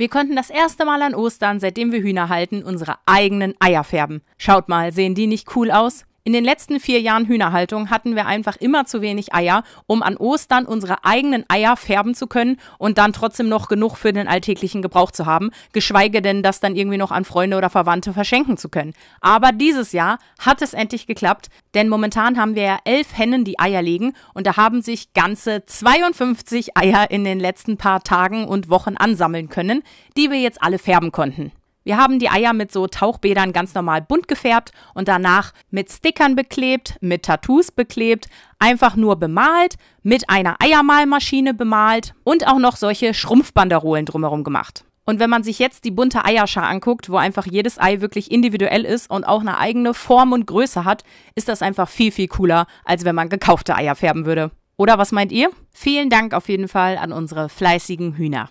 Wir konnten das erste Mal an Ostern, seitdem wir Hühner halten, unsere eigenen Eier färben. Schaut mal, sehen die nicht cool aus? In den letzten vier Jahren Hühnerhaltung hatten wir einfach immer zu wenig Eier, um an Ostern unsere eigenen Eier färben zu können und dann trotzdem noch genug für den alltäglichen Gebrauch zu haben, geschweige denn das dann irgendwie noch an Freunde oder Verwandte verschenken zu können. Aber dieses Jahr hat es endlich geklappt, denn momentan haben wir ja elf Hennen, die Eier legen und da haben sich ganze 52 Eier in den letzten paar Tagen und Wochen ansammeln können, die wir jetzt alle färben konnten. Wir haben die Eier mit so Tauchbädern ganz normal bunt gefärbt und danach mit Stickern beklebt, mit Tattoos beklebt, einfach nur bemalt, mit einer Eiermalmaschine bemalt und auch noch solche Schrumpfbanderolen drumherum gemacht. Und wenn man sich jetzt die bunte Eierschar anguckt, wo einfach jedes Ei wirklich individuell ist und auch eine eigene Form und Größe hat, ist das einfach viel, viel cooler, als wenn man gekaufte Eier färben würde. Oder was meint ihr? Vielen Dank auf jeden Fall an unsere fleißigen Hühner.